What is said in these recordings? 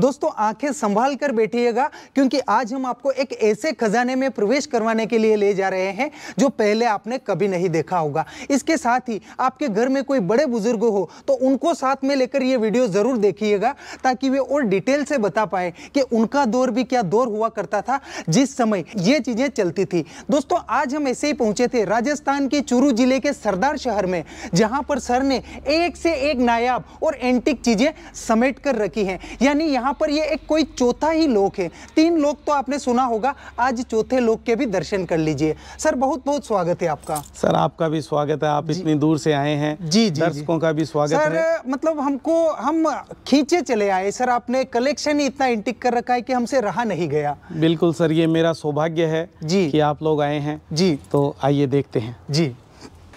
दोस्तों आंखें संभाल कर बैठिएगा क्योंकि आज हम आपको एक ऐसे खजाने में प्रवेश करवाने के लिए ले जा रहे हैं जो पहले आपने कभी नहीं देखा होगा इसके साथ ही आपके घर में कोई बड़े बुजुर्ग हो तो उनको साथ में लेकर ये वीडियो ज़रूर देखिएगा ताकि वे और डिटेल से बता पाए कि उनका दौर भी क्या दौर हुआ करता था जिस समय ये चीज़ें चलती थी दोस्तों आज हम ऐसे ही पहुंचे थे राजस्थान के चूरू जिले के सरदार शहर में जहां पर सर ने एक से एक नायाब और एंटिक चीज़ें समेट कर रखी है यानी यहाँ यहाँ पर ये एक कोई चौथा ही लोक है तीन लोक तो आपने सुना होगा आज चौथे लोक के भी दर्शन कर लीजिए सर बहुत बहुत स्वागत है आपका सर आपका भी स्वागत है आप इतनी दूर से आए हैं जी जी दर्शकों का भी स्वागत सर मतलब हमको हम खींचे चले आए सर आपने कलेक्शन ही इतना इंटिक कर रखा है कि हमसे रहा नहीं गया बिल्कुल सर ये मेरा सौभाग्य है जी कि आप लोग आए हैं जी तो आइए देखते हैं जी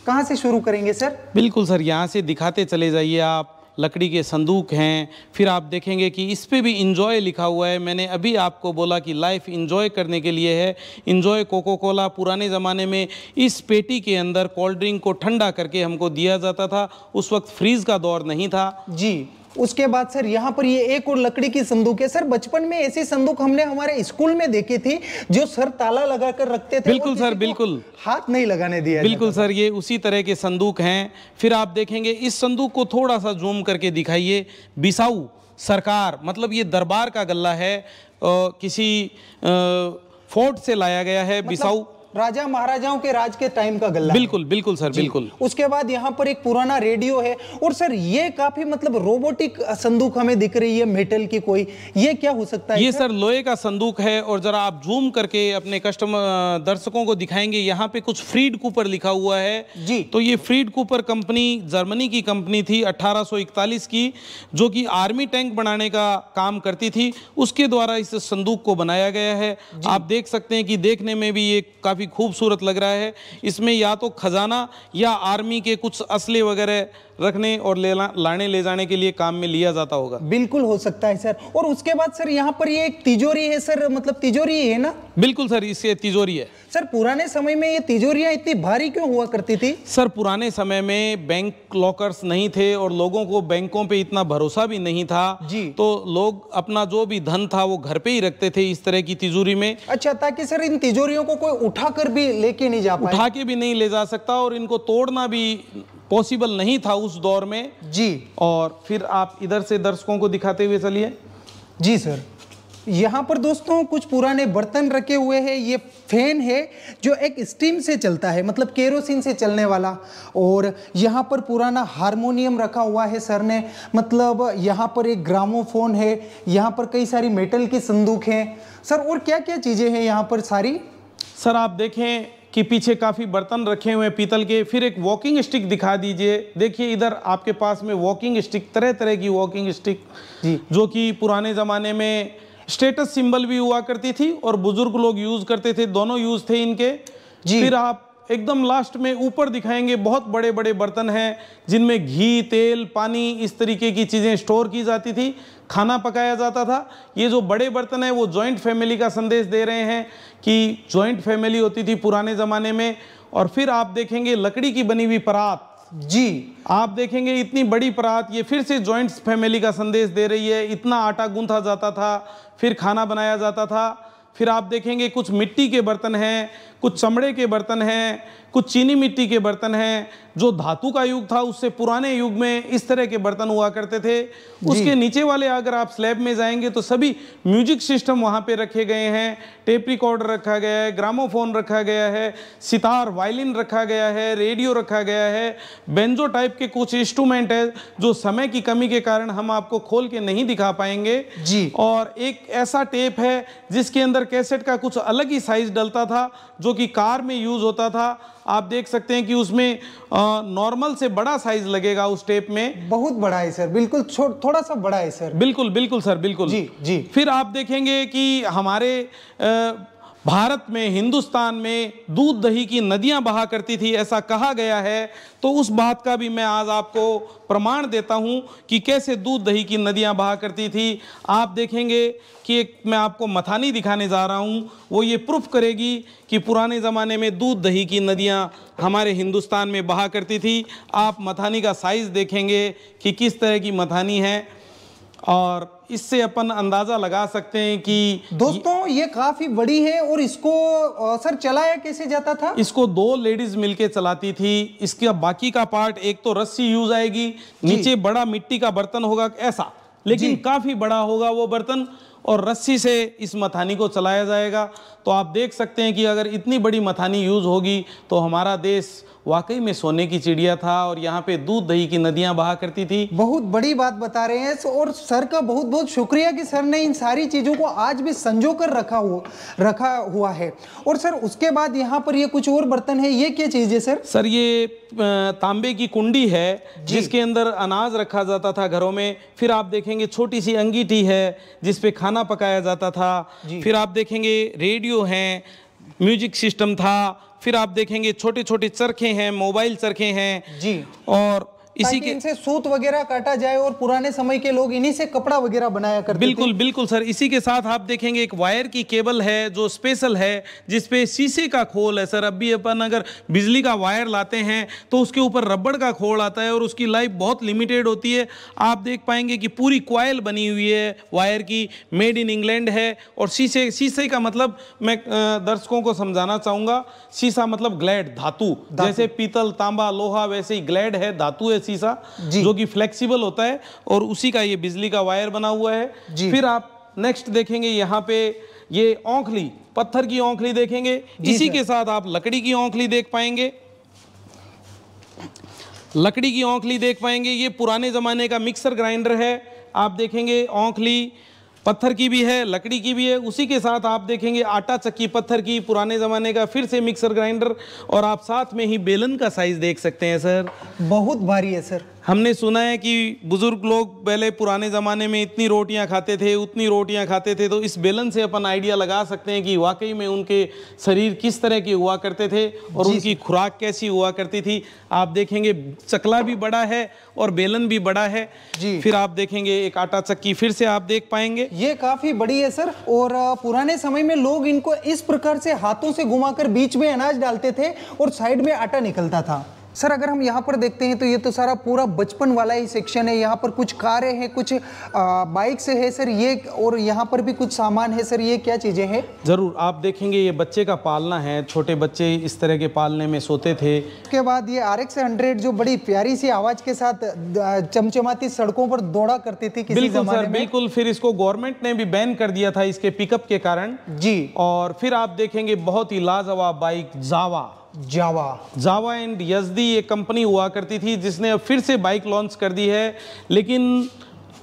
कहाँ से शुरू करेंगे सर बिल्कुल सर यहाँ से दिखाते चले जाइए आप लकड़ी के संदूक हैं फिर आप देखेंगे कि इस पर भी इंजॉय लिखा हुआ है मैंने अभी आपको बोला कि लाइफ इंजॉय करने के लिए है इंजॉय कोको कोला पुराने ज़माने में इस पेटी के अंदर कोल्ड ड्रिंक को ठंडा करके हमको दिया जाता था उस वक्त फ्रीज़ का दौर नहीं था जी उसके बाद सर यहाँ पर ये एक और लकड़ी की संदूक है सर बचपन में ऐसी संदूक हमने हमारे स्कूल में देखी थी जो सर ताला लगा कर रखते थे बिल्कुल सर बिल्कुल हाथ नहीं लगाने दिया बिल्कुल सर ये उसी तरह के संदूक हैं फिर आप देखेंगे इस संदूक को थोड़ा सा जूम करके दिखाइए बिसाऊ सरकार मतलब ये दरबार का गला है आ, किसी आ, फोर्ट से लाया गया है मतलब बिसाऊ राजा महाराजाओं के राज के टाइम का गल्ला बिल्कुल बिल्कुल सर बिल्कुल उसके बाद यहाँ पर एक पुराना रेडियो है और सर ये काफी मतलब रोबोटिक संदूक हमें दिख रही है मेटल की कोई ये क्या हो सकता है ये सर लोहे का संदूक है और जरा आप जूम करके अपने कस्टमर दर्शकों को दिखाएंगे यहाँ पे कुछ फ्रीड कूपर लिखा हुआ है जी तो ये फ्रीड कूपर कंपनी जर्मनी की कंपनी थी अठारह की जो की आर्मी टैंक बनाने का काम करती थी उसके द्वारा इस संदूक को बनाया गया है आप देख सकते हैं कि देखने में भी ये काफी काफ़ी खूबसूरत लग रहा है इसमें या तो ख़जाना या आर्मी के कुछ असले वगैरह रखने और ले लाने ले जाने के लिए काम में लिया जाता होगा बिल्कुल हो सकता है सर और उसके बाद सर यहाँ पर ये एक तिजोरी है सर मतलब तिजोरी है ना बिल्कुल सर इससे तिजोरी है सर पुराने समय में ये तिजोरियाँ इतनी भारी क्यों हुआ करती थी सर पुराने समय में बैंक लॉकर्स नहीं थे और लोगों को बैंकों पे इतना भरोसा भी नहीं था जी तो लोग अपना जो भी धन था वो घर पे ही रखते थे इस तरह की तिजोरी में अच्छा ताकि सर इन तिजोरियों को कोई उठा कर भी लेके नहीं जा पाए उठा के भी नहीं ले जा सकता और इनको तोड़ना भी पॉसिबल नहीं था उस दौर में जी और फिर आप इधर से दर्शकों को दिखाते हुए चलिए जी सर यहाँ पर दोस्तों कुछ पुराने बर्तन रखे हुए हैं ये फैन है जो एक स्टीम से चलता है मतलब केरोसिन से चलने वाला और यहाँ पर पुराना हारमोनियम रखा हुआ है सर ने मतलब यहाँ पर एक ग्रामोफोन है यहाँ पर कई सारी मेटल की संदूक हैं सर और क्या क्या चीज़ें हैं यहाँ पर सारी सर आप देखें कि पीछे काफ़ी बर्तन रखे हुए हैं पीतल के फिर एक वॉकिंग स्टिक दिखा दीजिए देखिए इधर आपके पास में वॉकिंग स्टिक तरह तरह की वॉकिंग स्टिक जो कि पुराने ज़माने में स्टेटस सिंबल भी हुआ करती थी और बुजुर्ग लोग यूज करते थे दोनों यूज थे इनके जी फिर आप एकदम लास्ट में ऊपर दिखाएंगे बहुत बड़े बड़े बर्तन हैं जिनमें घी तेल पानी इस तरीके की चीज़ें स्टोर की जाती थी खाना पकाया जाता था ये जो बड़े बर्तन हैं वो जॉइंट फैमिली का संदेश दे रहे हैं कि जॉइंट फैमिली होती थी पुराने ज़माने में और फिर आप देखेंगे लकड़ी की बनी हुई परात जी आप देखेंगे इतनी बड़ी परात ये फिर से जॉइंट फैमिली का संदेश दे रही है इतना आटा गूंथा जाता था फिर खाना बनाया जाता था फिर आप देखेंगे कुछ मिट्टी के बर्तन हैं कुछ चमड़े के बर्तन हैं कुछ चीनी मिट्टी के बर्तन हैं जो धातु का युग था उससे पुराने युग में इस तरह के बर्तन हुआ करते थे उसके नीचे वाले अगर आप स्लैब में जाएंगे तो सभी म्यूजिक सिस्टम वहाँ पे रखे गए हैं टेप रिकॉर्डर रखा गया है ग्रामोफोन रखा गया है सितार वायलिन रखा गया है रेडियो रखा गया है बेंजो टाइप के कुछ इंस्ट्रूमेंट है जो समय की कमी के कारण हम आपको खोल के नहीं दिखा पाएंगे जी और एक ऐसा टेप है जिसके अंदर कैसेट का कुछ अलग ही साइज डलता था जो कि कार में यूज़ होता था आप देख सकते हैं कि उसमें नॉर्मल से बड़ा साइज लगेगा उस टेप में बहुत बड़ा है सर बिल्कुल थोड़ा सा बड़ा है सर बिल्कुल बिल्कुल सर बिल्कुल जी जी फिर आप देखेंगे कि हमारे आ, भारत में हिंदुस्तान में दूध दही की नदियां बहा करती थी ऐसा कहा गया है तो उस बात का भी मैं आज आपको प्रमाण देता हूं कि कैसे दूध दही की नदियां बहा करती थी आप देखेंगे कि एक मैं आपको मथानी दिखाने जा रहा हूं वो ये प्रूफ करेगी कि पुराने ज़माने में दूध दही की नदियां हमारे हिंदुस्तान में बहा करती थी आप मथानी का साइज़ देखेंगे कि किस तरह की मथानी है और इससे अपन अंदाज़ा लगा सकते हैं कि दोस्तों ये काफ़ी बड़ी है और इसको सर चलाया कैसे जाता था इसको दो लेडीज़ मिलके चलाती थी इसका बाकी का पार्ट एक तो रस्सी यूज आएगी नीचे बड़ा मिट्टी का बर्तन होगा ऐसा लेकिन काफ़ी बड़ा होगा वो बर्तन और रस्सी से इस मथानी को चलाया जाएगा तो आप देख सकते हैं कि अगर इतनी बड़ी मथानी यूज़ होगी तो हमारा देश वाकई में सोने की चिड़िया था और यहाँ पे दूध दही की नदियाँ बहा करती थी बहुत बड़ी बात बता रहे हैं और सर का बहुत बहुत शुक्रिया कि सर ने इन सारी चीज़ों को आज भी संजो कर रखा हुआ रखा हुआ है और सर उसके बाद यहाँ पर ये कुछ और बर्तन है ये क्या चीज़ है सर सर ये तांबे की कुंडी है जिसके अंदर अनाज रखा जाता था घरों में फिर आप देखेंगे छोटी सी अंगीठी है जिसपे खाना पकाया जाता था फिर आप देखेंगे रेडियो हैं म्यूजिक सिस्टम था फिर आप देखेंगे छोटे छोटे चरखे हैं मोबाइल चरखे हैं जी और इसी के इनसे सूत वगैरह काटा जाए और पुराने समय के लोग इन्हीं से कपड़ा वगैरह बनाया करते बिल्कुल थे। बिल्कुल सर इसी के साथ आप देखेंगे एक वायर की केबल है जो स्पेशल है जिसपे शीशे का खोल है सर अभी अपन अगर बिजली का वायर लाते हैं तो उसके ऊपर रबड़ का खोल आता है और उसकी लाइफ बहुत लिमिटेड होती है आप देख पाएंगे कि पूरी क्वाइल बनी हुई है वायर की मेड इन इंग्लैंड है और शीशे शीशे का मतलब मैं दर्शकों को समझाना चाहूँगा शीशा मतलब ग्लैड धातु जैसे पीतल तांबा लोहा वैसे ही ग्लैड है धातु है शीशा जो कि फ्लेक्सिबल होता है और उसी का ये बिजली का वायर बना हुआ है फिर आप नेक्स्ट देखेंगे यहाँ पे ये ओंखली पत्थर की ओंखली देखेंगे इसी के साथ आप लकड़ी की ओंखली देख पाएंगे लकड़ी की ओंखली देख पाएंगे ये पुराने ज़माने का मिक्सर ग्राइंडर है आप देखेंगे ओंखली पत्थर की भी है लकड़ी की भी है उसी के साथ आप देखेंगे आटा चक्की पत्थर की पुराने ज़माने का फिर से मिक्सर ग्राइंडर और आप साथ में ही बेलन का साइज़ देख सकते हैं सर बहुत भारी है सर हमने सुना है कि बुज़ुर्ग लोग पहले पुराने ज़माने में इतनी रोटियां खाते थे उतनी रोटियां खाते थे तो इस बेलन से अपन आइडिया लगा सकते हैं कि वाकई में उनके शरीर किस तरह के हुआ करते थे और उनकी खुराक कैसी हुआ करती थी आप देखेंगे चकला भी बड़ा है और बेलन भी बड़ा है जी फिर आप देखेंगे एक आटा चक्की फिर से आप देख पाएंगे ये काफ़ी बड़ी है सर और पुराने समय में लोग इनको इस प्रकार से हाथों से घुमा बीच में अनाज डालते थे और साइड में आटा निकलता था सर अगर हम यहाँ पर देखते हैं तो ये तो सारा पूरा बचपन वाला ही सेक्शन है यहाँ पर कुछ कारें हैं कुछ बाइक्स है सर ये और यहाँ पर भी कुछ सामान है सर ये क्या चीज़ें हैं ज़रूर आप देखेंगे ये बच्चे का पालना है छोटे बच्चे इस तरह के पालने में सोते थे उसके बाद ये आर एक्स हंड्रेड जो बड़ी प्यारी सी आवाज़ के साथ चमचमाती सड़कों पर दौड़ा करती थी किसी बिल्कुल सर बिल्कुल फिर इसको गवर्नमेंट ने भी बैन कर दिया था इसके पिकअप के कारण जी और फिर आप देखेंगे बहुत ही लाजवाब bike Java Java Java and यजदी ये कंपनी हुआ करती थी जिसने अब फिर से बाइक लॉन्च कर दी है लेकिन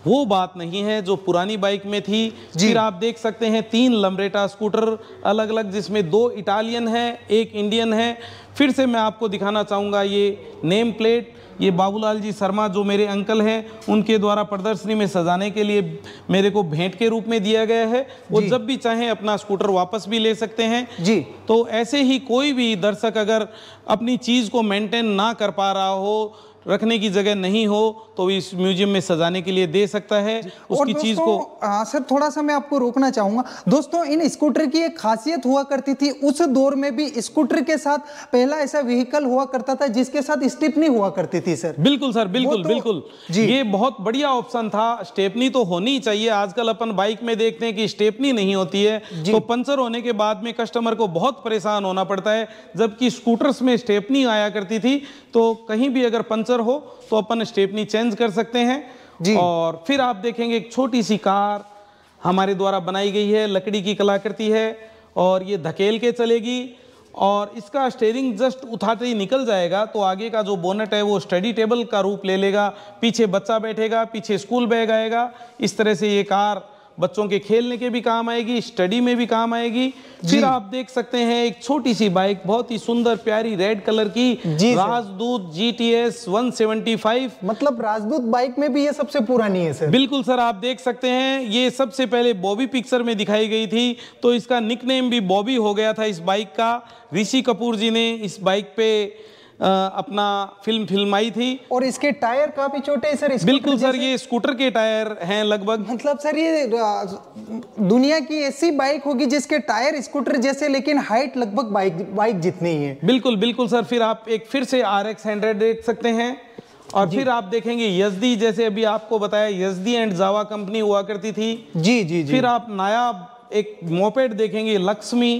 वो बात नहीं है जो पुरानी बाइक में थी फिर आप देख सकते हैं तीन लम्बरेटा स्कूटर अलग अलग जिसमें दो इटालियन है एक इंडियन है फिर से मैं आपको दिखाना चाहूँगा ये नेम प्लेट ये बाबूलाल जी शर्मा जो मेरे अंकल हैं उनके द्वारा प्रदर्शनी में सजाने के लिए मेरे को भेंट के रूप में दिया गया है वो जब भी चाहें अपना स्कूटर वापस भी ले सकते हैं जी तो ऐसे ही कोई भी दर्शक अगर अपनी चीज़ को मेंटेन ना कर पा रहा हो रखने की जगह नहीं हो तो इस म्यूजियम में सजाने के लिए दे सकता है उसकी चीज को हाँ सर थोड़ा सा मैं आपको रोकना चाहूंगा दोस्तों इन स्कूटर की एक खासियत हुआ करती थी उस दौर में भी स्कूटर के साथ पहला ऐसा व्हीकल हुआ करता था जिसके साथ स्टेपनी हुआ करती थी सर बिल्कुल सर बिल्कुल तो, बिल्कुल जी ये बहुत बढ़िया ऑप्शन था स्टेपनी तो होनी चाहिए आजकल अपन बाइक में देखते हैं कि स्टेपनी नहीं होती है तो पंचर होने के बाद में कस्टमर को बहुत परेशान होना पड़ता है जबकि स्कूटर्स में स्टेपनी आया करती थी तो कहीं भी अगर पंचर पल्सर हो तो अपन स्टेपनी चेंज कर सकते हैं जी और फिर आप देखेंगे एक छोटी सी कार हमारे द्वारा बनाई गई है लकड़ी की कलाकृति है और ये धकेल के चलेगी और इसका स्टेयरिंग जस्ट उठाते ही निकल जाएगा तो आगे का जो बोनट है वो स्टडी टेबल का रूप ले लेगा पीछे बच्चा बैठेगा पीछे स्कूल बैग आएगा इस तरह से ये कार बच्चों के खेलने के भी काम आएगी स्टडी में भी काम आएगी फिर आप देख सकते हैं एक छोटी सी बाइक बहुत ही सुंदर प्यारी रेड कलर की Rajdoot G T S one seventy five मतलब राजदूत बाइक में भी ये सबसे पुरानी है सर बिल्कुल सर आप देख सकते हैं ये सबसे पहले बॉबी पिक्चर में दिखाई गई थी तो इसका निकनेम भी बॉबी हो गया था इस बाइक का ऋषि कपूर जी ने इस बाइक पे अपना फिल्म फिल्माई थी और इसके टायर काफी छोटे हैं सर बिल्कुल सर ये स्कूटर के टायर हैं लगभग मतलब सर ये दुनिया की ऐसी बाइक होगी जिसके टायर स्कूटर जैसे लेकिन हाइट लगभग बाइक बाइक जितनी है बिल्कुल बिल्कुल सर फिर आप एक फिर से आर एक्स हंड्रेड देख सकते हैं और फिर आप देखेंगे यजदी जैसे अभी आपको बताया यजदी एंड जावा कंपनी हुआ करती थी जी जी जी फिर आप नया एक मोपेड देखेंगे लक्ष्मी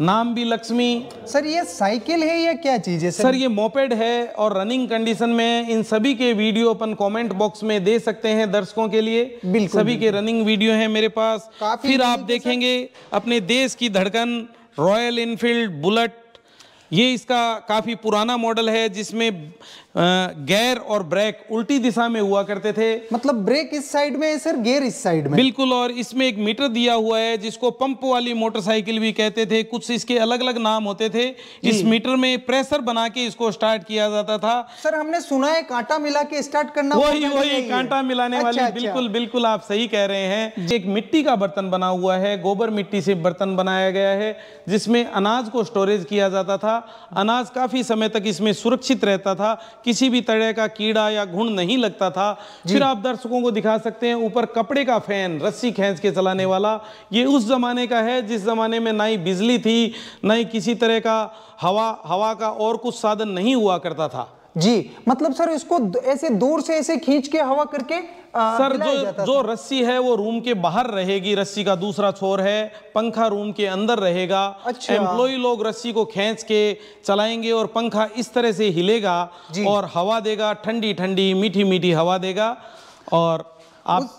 नाम भी लक्ष्मी सर ये साइकिल है या क्या चीज़ है सर? सर ये मोपेड है और रनिंग कंडीशन में इन सभी के वीडियो अपन कमेंट बॉक्स में दे सकते हैं दर्शकों के लिए बिल्कुल सभी बिल्कुल। के रनिंग वीडियो हैं मेरे पास फिर आप देखेंगे अपने देश की धड़कन रॉयल इनफील्ड बुलेट ये इसका काफ़ी पुराना मॉडल है जिसमें गेयर और ब्रेक उल्टी दिशा में हुआ करते थे मतलब ब्रेक इस साइड में है सर गेयर इस साइड में बिल्कुल और इसमें एक मीटर दिया हुआ है जिसको पंप वाली मोटरसाइकिल भी कहते थे कुछ इसके अलग अलग नाम होते थे इस मीटर में प्रेशर बना के इसको स्टार्ट किया जाता था सर हमने सुना है कांटा मिला के स्टार्ट करना वही वही कांटा मिलाने अच्छा, वाली अच्छा। बिल्कुल बिल्कुल आप सही कह रहे हैं एक मिट्टी का बर्तन बना हुआ है गोबर मिट्टी से बर्तन बनाया गया है जिसमें अनाज को स्टोरेज किया जाता था अनाज काफी समय तक इसमें सुरक्षित रहता था किसी भी तरह का कीड़ा या घुण नहीं लगता था फिर आप दर्शकों को दिखा सकते हैं ऊपर कपड़े का फैन रस्सी खेच के चलाने वाला ये उस ज़माने का है जिस ज़माने में ना ही बिजली थी ना ही किसी तरह का हवा हवा का और कुछ साधन नहीं हुआ करता था जी मतलब सर इसको ऐसे दूर से ऐसे खींच के हवा करके आ, सर जो जो रस्सी है वो रूम के बाहर रहेगी रस्सी का दूसरा छोर है पंखा रूम के अंदर रहेगा अच्छा। एम्प्लॉय लोग रस्सी को खींच के चलाएंगे और पंखा इस तरह से हिलेगा और हवा देगा ठंडी ठंडी मीठी मीठी हवा देगा और आप उस...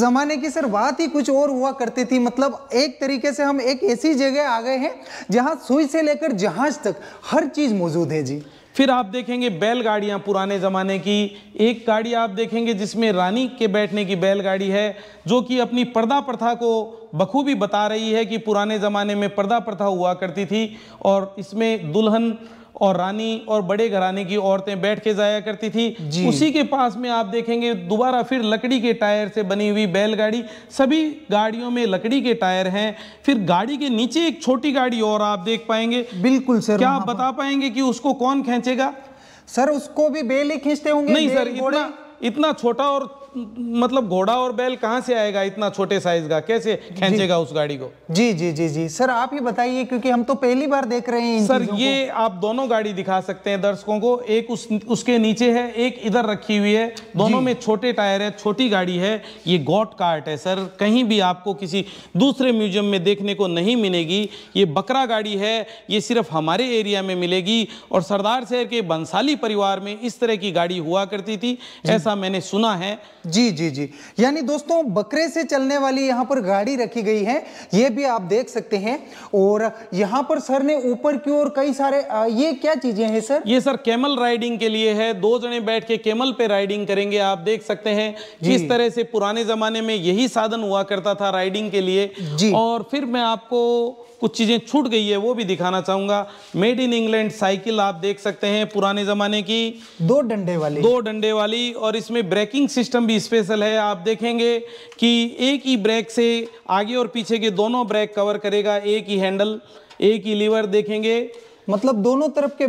जमाने की सर बात ही कुछ और हुआ करती थी मतलब एक तरीके से हम एक ऐसी जगह आ गए हैं जहां सुई से लेकर जहाज तक हर चीज मौजूद है जी फिर आप देखेंगे बैलगाड़ियाँ पुराने ज़माने की एक गाड़ी आप देखेंगे जिसमें रानी के बैठने की बैलगाड़ी है जो कि अपनी पर्दा प्रथा को बखूबी बता रही है कि पुराने ज़माने में पर्दा प्रथा हुआ करती थी और इसमें दुल्हन और रानी और बड़े घराने की औरतें बैठ के जाया करती थी उसी के पास में आप देखेंगे दोबारा फिर लकड़ी के टायर से बनी हुई बैलगाड़ी सभी गाड़ियों में लकड़ी के टायर हैं फिर गाड़ी के नीचे एक छोटी गाड़ी और आप देख पाएंगे बिल्कुल सर क्या आप बता पाएंगे कि उसको कौन खींचेगा सर उसको भी बेल ही खींचते होंगे नहीं सर इतना इतना छोटा और मतलब घोड़ा और बैल कहाँ से आएगा इतना छोटे साइज का कैसे खेचेगा उस गाड़ी को जी जी जी जी सर आप ही बताइए क्योंकि हम तो पहली बार देख रहे हैं सर ये आप दोनों गाड़ी दिखा सकते हैं दर्शकों को एक उस, उसके नीचे है एक इधर रखी हुई है दोनों में छोटे टायर है छोटी गाड़ी है ये गॉट कार्ट है सर कहीं भी आपको किसी दूसरे म्यूजियम में देखने को नहीं मिलेगी ये बकरा गाड़ी है ये सिर्फ हमारे एरिया में मिलेगी और सरदार शहर के बंसाली परिवार में इस तरह की गाड़ी हुआ करती थी ऐसा मैंने सुना है जी जी जी यानी दोस्तों बकरे से चलने वाली यहाँ पर गाड़ी रखी गई है ये भी आप देख सकते हैं और यहाँ पर सर ने ऊपर की ओर कई सारे आ, ये क्या चीजें हैं सर ये सर कैमल राइडिंग के लिए है दो जने बैठ के कैमल पे राइडिंग करेंगे आप देख सकते हैं जिस तरह से पुराने जमाने में यही साधन हुआ करता था राइडिंग के लिए और फिर मैं आपको कुछ चीज़ें छूट गई है वो भी दिखाना चाहूँगा मेड इन इंग्लैंड साइकिल आप देख सकते हैं पुराने ज़माने की दो डंडे वाली दो डंडे वाली और इसमें ब्रेकिंग सिस्टम भी स्पेशल है आप देखेंगे कि एक ही ब्रेक से आगे और पीछे के दोनों ब्रेक कवर करेगा एक ही हैंडल एक ही लीवर देखेंगे मतलब दोनों तरफ के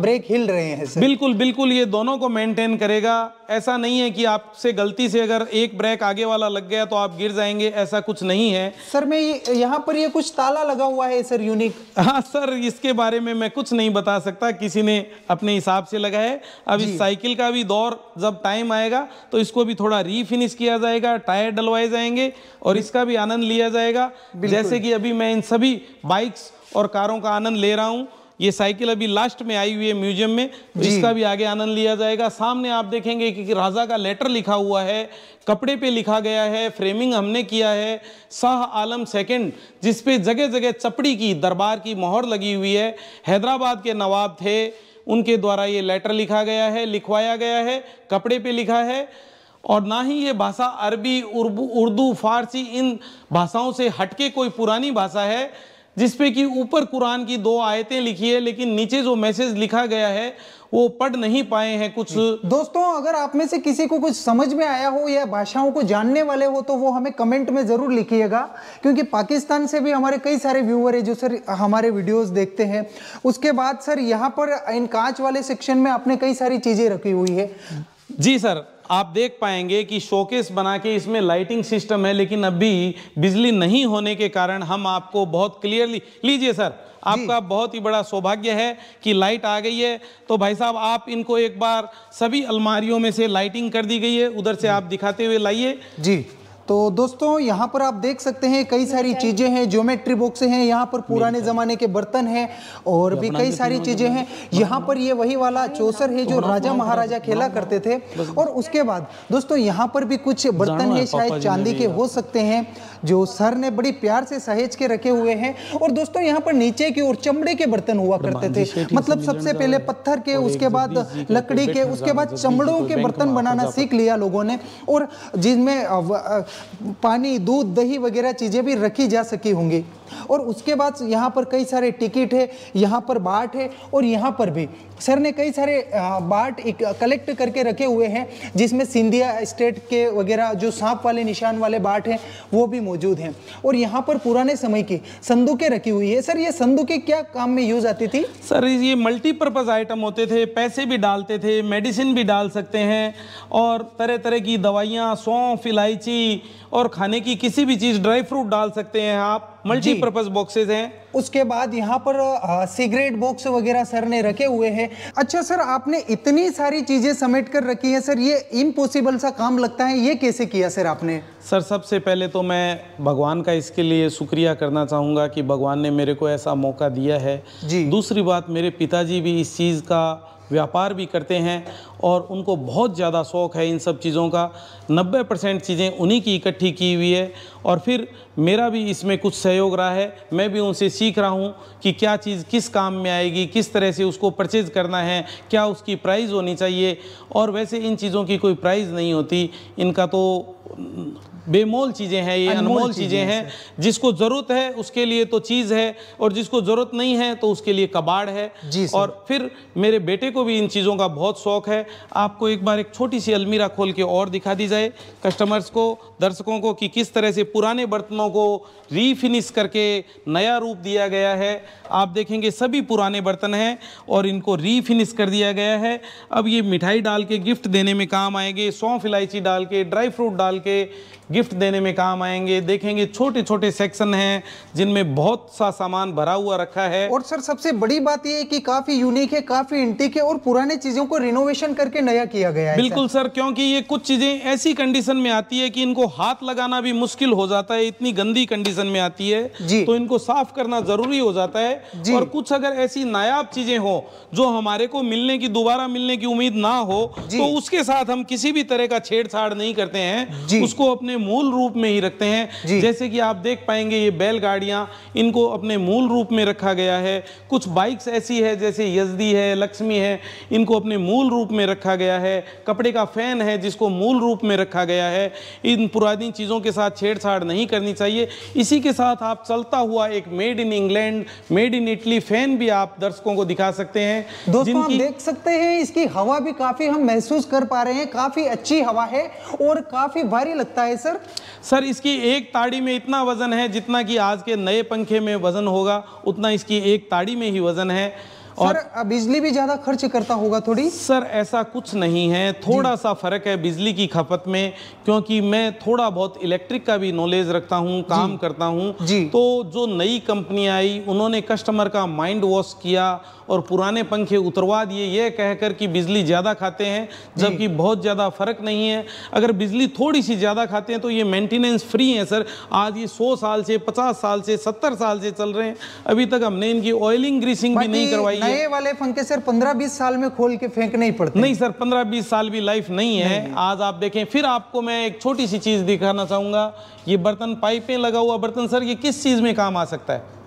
ब्रेक हिल रहे हैं सर बिल्कुल बिल्कुल ये दोनों को मेंटेन करेगा ऐसा नहीं है कि आपसे गलती से अगर एक ब्रेक आगे वाला लग गया तो आप गिर जाएंगे ऐसा कुछ नहीं है सर मैं यहाँ पर ये कुछ ताला लगा हुआ है सर यूनिक हाँ सर इसके बारे में मैं कुछ नहीं बता सकता किसी ने अपने हिसाब से लगा है अब इस साइकिल का भी दौर जब टाइम आएगा तो इसको भी थोड़ा रीफिनिश किया जाएगा टायर डलवाए जाएंगे और इसका भी आनंद लिया जाएगा जैसे कि अभी मैं इन सभी बाइक्स और कारों का आनंद ले रहा हूँ ये साइकिल अभी लास्ट में आई हुई है म्यूजियम में तो जिसका भी आगे आनंद लिया जाएगा सामने आप देखेंगे कि, राजा का लेटर लिखा हुआ है कपड़े पे लिखा गया है फ्रेमिंग हमने किया है शाह आलम सेकंड जिसपे जगह जगह चपड़ी की दरबार की मोहर लगी हुई है हैदराबाद के नवाब थे उनके द्वारा ये लेटर लिखा गया है लिखवाया गया है कपड़े पे लिखा है और ना ही ये भाषा अरबी उर्दू फारसी इन भाषाओं से हटके कोई पुरानी भाषा है जिसपे कि ऊपर कुरान की दो आयतें लिखी है लेकिन नीचे जो मैसेज लिखा गया है वो पढ़ नहीं पाए हैं कुछ दोस्तों अगर आप में से किसी को कुछ समझ में आया हो या भाषाओं को जानने वाले हो तो वो हमें कमेंट में ज़रूर लिखिएगा क्योंकि पाकिस्तान से भी हमारे कई सारे व्यूअर है जो सर हमारे वीडियोस देखते हैं उसके बाद सर यहाँ पर इन कांच वाले सेक्शन में आपने कई सारी चीज़ें रखी हुई है जी सर आप देख पाएंगे कि शोकेस बना के इसमें लाइटिंग सिस्टम है लेकिन अभी बिजली नहीं होने के कारण हम आपको बहुत क्लियरली लीजिए सर आपका बहुत ही बड़ा सौभाग्य है कि लाइट आ गई है तो भाई साहब आप इनको एक बार सभी अलमारियों में से लाइटिंग कर दी गई है उधर से आप दिखाते हुए लाइए जी तो दोस्तों यहाँ पर आप देख सकते हैं कई सारी चीज़ें हैं ज्योमेट्री बॉक्स हैं यहाँ पर पुराने ज़माने के बर्तन हैं और भी कई सारी चीज़ें हैं यहाँ पर ये वही वाला चौसर है जो राजा महाराजा खेला करते थे और उसके बाद दोस्तों यहाँ पर भी कुछ बर्तन है शायद चांदी के हो सकते हैं जो सर ने बड़ी प्यार से सहेज के रखे हुए हैं और दोस्तों यहाँ पर नीचे की ओर चमड़े के बर्तन हुआ करते थे मतलब सबसे पहले पत्थर के उसके बाद लकड़ी के उसके बाद चमड़ों के बर्तन बनाना सीख लिया लोगों ने और जिनमें पानी दूध दही वगैरह चीज़ें भी रखी जा सकी होंगी और उसके बाद यहाँ पर कई सारे टिकट है यहाँ पर बाट है और यहाँ पर भी सर ने कई सारे बाट एक कलेक्ट करके रखे हुए हैं जिसमें सिंधिया स्टेट के वगैरह जो सांप वाले निशान वाले बाट हैं वो भी मौजूद हैं और यहाँ पर पुराने समय की संदूकें रखी हुई है सर ये संदूकें क्या काम में यूज़ आती थी सर ये मल्टीपर्पज़ आइटम होते थे पैसे भी डालते थे मेडिसिन भी डाल सकते हैं और तरह तरह की दवाइयाँ सौंफ इलायची और खाने की किसी भी चीज़ ड्राई फ्रूट डाल सकते हैं आप मल्टीपर्पज बॉक्सेज हैं उसके बाद यहाँ पर सिगरेट बॉक्स वगैरह सर ने रखे हुए हैं अच्छा सर आपने इतनी सारी चीज़ें समेट कर रखी है सर ये इम्पोसिबल सा काम लगता है ये कैसे किया सर आपने सर सबसे पहले तो मैं भगवान का इसके लिए शुक्रिया करना चाहूंगा कि भगवान ने मेरे को ऐसा मौका दिया है जी दूसरी बात मेरे पिताजी भी इस चीज़ का व्यापार भी करते हैं और उनको बहुत ज़्यादा शौक़ है इन सब चीज़ों का नब्बे परसेंट चीज़ें उन्हीं की इकट्ठी की हुई है और फिर मेरा भी इसमें कुछ सहयोग रहा है मैं भी उनसे सीख रहा हूँ कि क्या चीज़ किस काम में आएगी किस तरह से उसको परचेज़ करना है क्या उसकी प्राइस होनी चाहिए और वैसे इन चीज़ों की कोई प्राइज़ नहीं होती इनका तो बेमोल चीज़ें हैं ये अनमोल चीज़ें हैं जिसको ज़रूरत है उसके लिए तो चीज़ है और जिसको ज़रूरत नहीं है तो उसके लिए कबाड़ है जी और फिर मेरे बेटे को भी इन चीज़ों का बहुत शौक है आपको एक बार एक छोटी सी अलमीरा खोल के और दिखा दी जाए कस्टमर्स को दर्शकों को कि किस तरह से पुराने बर्तनों को रीफिनिश करके नया रूप दिया गया है आप देखेंगे सभी पुराने बर्तन हैं और इनको रीफिनिश कर दिया गया है अब ये मिठाई डाल के गिफ्ट देने में काम आएंगे सौंफ इलायची डाल के ड्राई फ्रूट डाल के गिफ्ट देने में काम आएंगे देखेंगे छोटे छोटे सेक्शन हैं जिनमें बहुत सा सामान भरा हुआ रखा है और सर सबसे बड़ी बात यह है कि काफ़ी यूनिक है काफ़ी इंटिक है और पुराने चीज़ों को रिनोवेशन करके नया किया गया है बिल्कुल सर क्योंकि ये कुछ चीज़ें ऐसी कंडीशन में आती है कि इनको हाथ लगाना भी मुश्किल हो जाता है इतनी गंदी कंडीशन में आती है तो इनको साफ करना ज़रूरी हो जाता है और कुछ अगर ऐसी नायाब चीज़ें हो जो हमारे को मिलने की दोबारा मिलने की उम्मीद ना हो तो उसके साथ हम किसी भी तरह का छेड़छाड़ नहीं करते हैं उसको अपने मूल रूप में ही रखते हैं जैसे कि आप देख पाएंगे ये बैलगाड़ियाँ इनको अपने मूल रूप में रखा गया है कुछ बाइक्स ऐसी है जैसे यजदी है लक्ष्मी है इनको अपने मूल रूप में रखा गया है कपड़े का फैन है जिसको मूल रूप में रखा गया है इन पुरानी चीज़ों के साथ छेड़छाड़ नहीं करनी चाहिए इसी के साथ आप चलता हुआ एक made in England made in Italy fan भी आप दर्शकों को दिखा सकते हैं दोस्तों आप देख सकते हैं इसकी हवा भी काफ़ी हम महसूस कर पा रहे हैं काफ़ी अच्छी हवा है और काफ़ी भारी लगता है सर सर सर इसकी एक ताड़ी में इतना वजन है जितना कि आज के नए पंखे में वजन होगा उतना इसकी एक ताड़ी में ही वजन है और सर बिजली भी ज़्यादा खर्च करता होगा थोड़ी सर ऐसा कुछ नहीं है थोड़ा सा फ़र्क है बिजली की खपत में क्योंकि मैं थोड़ा बहुत इलेक्ट्रिक का भी नॉलेज रखता हूँ काम करता हूँ तो जो नई कंपनी आई उन्होंने कस्टमर का माइंड वॉश किया और पुराने पंखे उतरवा दिए ये कहकर कि बिजली ज़्यादा खाते हैं जबकि बहुत ज़्यादा फ़र्क नहीं है अगर बिजली थोड़ी सी ज़्यादा खाते हैं तो ये मेंटेनेंस फ्री है सर आज ये सौ साल से पचास साल से सत्तर साल से चल रहे हैं अभी तक हमने इनकी ऑयलिंग ग्रीसिंग भी नहीं करवाई नए वाले पंखे सर पंद्रह बीस साल में खोल के फेंक नहीं पड़ते नहीं सर पंद्रह बीस साल भी लाइफ नहीं है आज आप देखें फिर आपको मैं एक छोटी सी चीज़ दिखाना चाहूँगा ये बर्तन पाइपें लगा हुआ बर्तन सर ये किस चीज़ में काम आ सकता है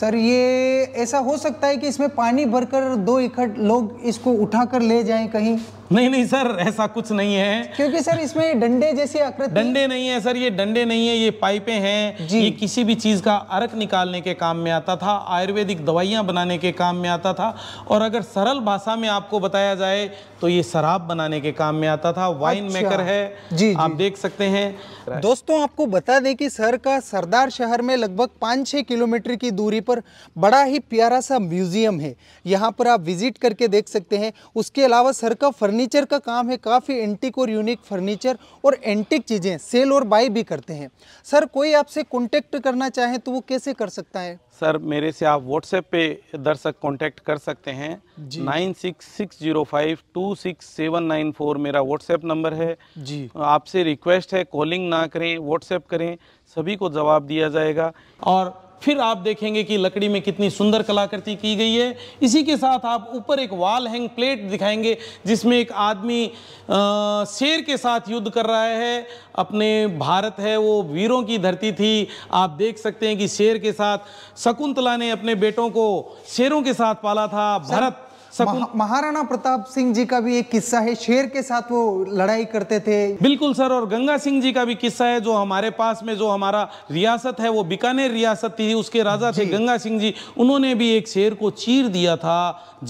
सर ये ऐसा हो सकता है कि इसमें पानी भरकर दो इकट्ठ लोग इसको उठाकर ले जाएं कहीं नहीं नहीं सर ऐसा कुछ नहीं है क्योंकि सर इसमें डंडे जैसी आकृति डंडे नहीं है सर ये डंडे नहीं है ये पाइपें हैं ये किसी भी चीज़ का अर्क निकालने के काम में आता था आयुर्वेदिक दवाइयां बनाने के काम में आता था और अगर सरल भाषा में आपको बताया जाए तो ये शराब बनाने के काम में आता था वाइन अच्छा। मेकर है जी, आप जी। देख सकते हैं दोस्तों आपको बता दें कि सर का सरदार शहर में लगभग पाँच छः किलोमीटर की दूरी पर बड़ा ही प्यारा सा म्यूजियम है यहाँ पर आप विजिट करके देख सकते हैं उसके अलावा सर का फर्नीचर फर्नीचर का काम है काफ़ी एंटिक और यूनिक फर्नीचर और एंटिक चीज़ें सेल और बाई भी करते हैं सर कोई आपसे कॉन्टेक्ट करना चाहे तो वो कैसे कर सकता है सर मेरे से आप व्हाट्सएप पे दर्शक कांटेक्ट कर सकते हैं nine six six zero five two six seven nine four मेरा व्हाट्सएप नंबर है जी आपसे रिक्वेस्ट है कॉलिंग ना करें व्हाट्सएप करें सभी को जवाब दिया जाएगा और फिर आप देखेंगे कि लकड़ी में कितनी सुंदर कलाकृति की गई है इसी के साथ आप ऊपर एक वॉल हैंग प्लेट दिखाएंगे जिसमें एक आदमी शेर के साथ युद्ध कर रहा है अपने भारत है वो वीरों की धरती थी आप देख सकते हैं कि शेर के साथ शकुंतला ने अपने बेटों को शेरों के साथ पाला था भरत महा, महाराणा प्रताप सिंह जी का भी एक किस्सा है शेर के साथ वो लड़ाई करते थे बिल्कुल सर और गंगा सिंह जी का भी किस्सा है जो हमारे पास में जो हमारा रियासत है वो बीकानेर रियासत थी उसके राजा थे गंगा सिंह जी उन्होंने भी एक शेर को चीर दिया था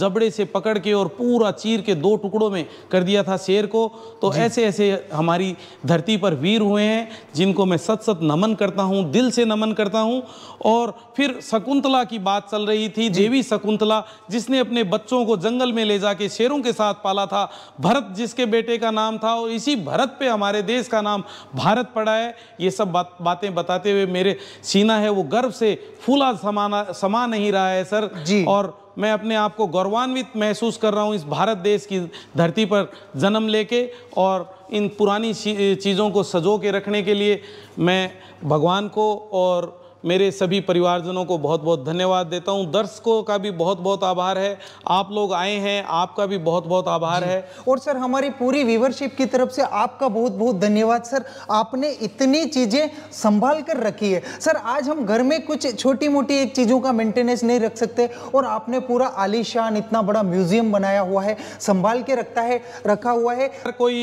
जबड़े से पकड़ के और पूरा चीर के दो टुकड़ों में कर दिया था शेर को तो ऐसे ऐसे हमारी धरती पर वीर हुए हैं जिनको मैं सत सत नमन करता हूँ दिल से नमन करता हूँ और फिर शकुंतला की बात चल रही थी देवी शकुंतला जिसने अपने बच्चों को जंगल में ले जाके शेरों के साथ पाला था भरत जिसके बेटे का नाम था और इसी भरत पे हमारे देश का नाम भारत पड़ा है ये सब बात बातें बताते हुए मेरे सीना है वो गर्व से फूला समाना समा नहीं रहा है सर जी और मैं अपने आप को गौरवान्वित महसूस कर रहा हूँ इस भारत देश की धरती पर जन्म लेके और इन पुरानी चीज़ों को सजो के रखने के लिए मैं भगवान को और मेरे सभी परिवारजनों को बहुत बहुत धन्यवाद देता हूँ दर्शकों का भी बहुत बहुत आभार है आप लोग आए हैं आपका भी बहुत बहुत आभार है और सर हमारी पूरी व्यूवरशिप की तरफ से आपका बहुत बहुत धन्यवाद सर आपने इतनी चीज़ें संभाल कर रखी है सर आज हम घर में कुछ छोटी मोटी एक चीज़ों का मेंटेनेंस नहीं रख सकते और आपने पूरा आलिशान इतना बड़ा म्यूजियम बनाया हुआ है संभाल के रखता है रखा हुआ है कोई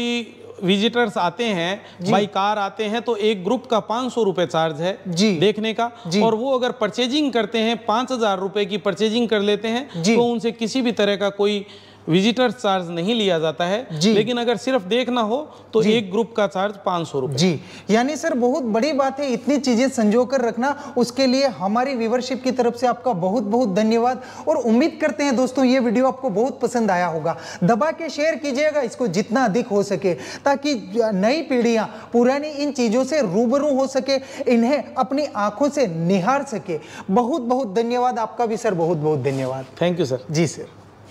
विजिटर्स आते हैं बाई कार आते हैं तो एक ग्रुप का पांच सौ रुपए चार्ज है जी देखने का जी, और वो अगर परचेजिंग करते हैं पांच हजार रुपए की परचेजिंग कर लेते हैं तो उनसे किसी भी तरह का कोई विजिटर चार्ज नहीं लिया जाता है जी लेकिन अगर सिर्फ देखना हो तो एक ग्रुप का चार्ज पाँच सौ जी यानी सर बहुत बड़ी बात है इतनी चीजें संजो कर रखना उसके लिए हमारी व्यूवरशिप की तरफ से आपका बहुत बहुत धन्यवाद और उम्मीद करते हैं दोस्तों ये वीडियो आपको बहुत पसंद आया होगा दबा के शेयर कीजिएगा इसको जितना अधिक हो सके ताकि नई पीढ़ियां पुरानी इन चीजों से रूबरू हो सके इन्हें अपनी आंखों से निहार सके बहुत बहुत धन्यवाद आपका भी सर बहुत बहुत धन्यवाद थैंक यू सर जी सर